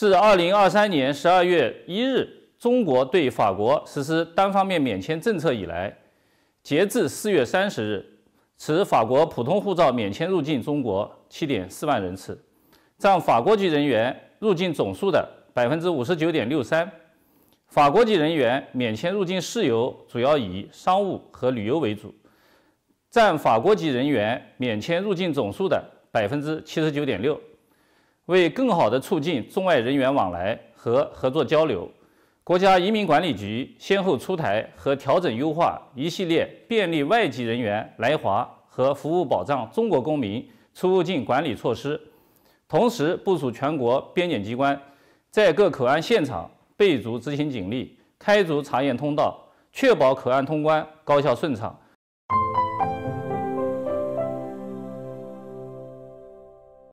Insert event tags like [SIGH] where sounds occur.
自二零二三年十二月一日，中国对法国实施单方面免签政策以来，截至四月三十日，持法国普通护照免签入境中国七点四万人次，占法国籍人员入境总数的百分之五十九点六三。法国籍人员免签入境事由主要以商务和旅游为主，占法国籍人员免签入境总数的百分之七十九点六。为更好地促进中外人员往来和 [LAUGHS] 合作交流，国家移民管理局先后出台和调整优化一系列便利外籍人员来华和服务保障中国公民出入境管理措施，同时部署全国边检机关在各口岸现场备足执勤警力、开足查验通道，确保口岸通关高效顺畅。